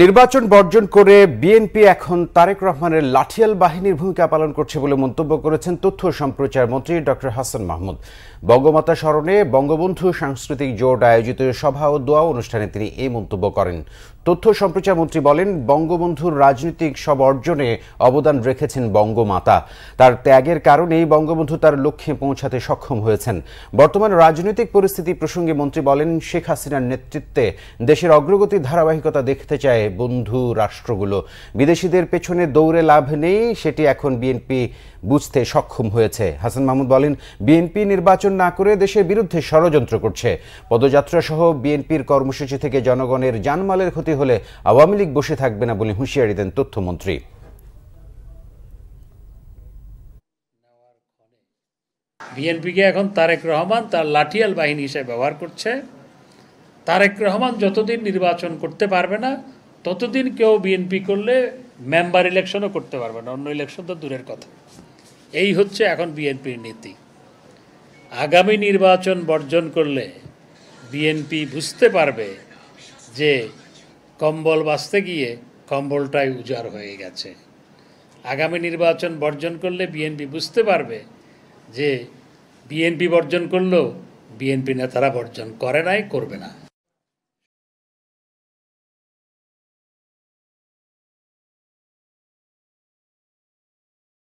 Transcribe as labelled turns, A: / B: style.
A: নির্বাচন বর্জন করে বিএনপি এখন তারেক রহমানের লাঠিয়াল বাহিনীর ভূমিকা পালন করছে বলে মন্তব্য করেছেন তথ্য সম্প্রচার মন্ত্রী ডক্টর হাসান মাহমুদ বঙ্গমাতা স্মরণে বঙ্গবন্ধু সাংস্কৃতিক জোট আয়োজিত সভা ও দোয়া অনুষ্ঠানে তিনি এই মন্তব্য করেন তথ্য সম্প্রচার মন্ত্রী বলেন বঙ্গবন্ধুর রাজনৈতিক সব অর্জনে অবদান রেখেছেন বঙ্গমাতা তার ত্যাগের কারণেই বঙ্গবন্ধু তার লক্ষ্যে পৌঁছাতে সক্ষম হয়েছেন বর্তমান রাজনৈতিক পরিস্থিতি প্রসঙ্গে মন্ত্রী বলেন শেখ হাসিনার নেতৃত্বে দেশের অগ্রগতির ধারাবাহিকতা দেখতে চায় বন্ধু রাষ্ট্রগুলো বিদেশিদের পেছনে দৌড়ে লাভ নেই সেটি এখন বিএনপি বুঝতে সক্ষম হয়েছে হাসান মাহমুদ বলেন বিএনপি নির্বাচন না করে দেশের বিরুদ্ধে ষড়যন্ত্র করছে পদযাত্রা সহ বিএনপির কর্মসূচি থেকে জনগণের জানমালের ক্ষতি অবনতি হলে আওয়ামী লীগ বসে থাকবে না বলে হুঁশিয়ারি দেন তথ্যমন্ত্রী
B: বিএনপিকে এখন তারেক রহমান তার লাঠিয়াল বাহিনী হিসেবে ব্যবহার করছে তারেক রহমান যতদিন নির্বাচন করতে পারবে না ততদিন কেউ বিএনপি করলে মেম্বার ইলেকশনও করতে পারবে না অন্য ইলেকশন তো দূরের কথা এই হচ্ছে এখন বিএনপির নীতি আগামী নির্বাচন বর্জন করলে বিএনপি বুঝতে পারবে যে কম্বল বাঁচতে গিয়ে কম্বলটাই উজাড় হয়ে গেছে আগামী নির্বাচন বর্জন করলে বিএনপি বুঝতে পারবে যে বিএনপি বর্জন করলেও বিএনপি নেতারা বর্জন করে নাই করবে না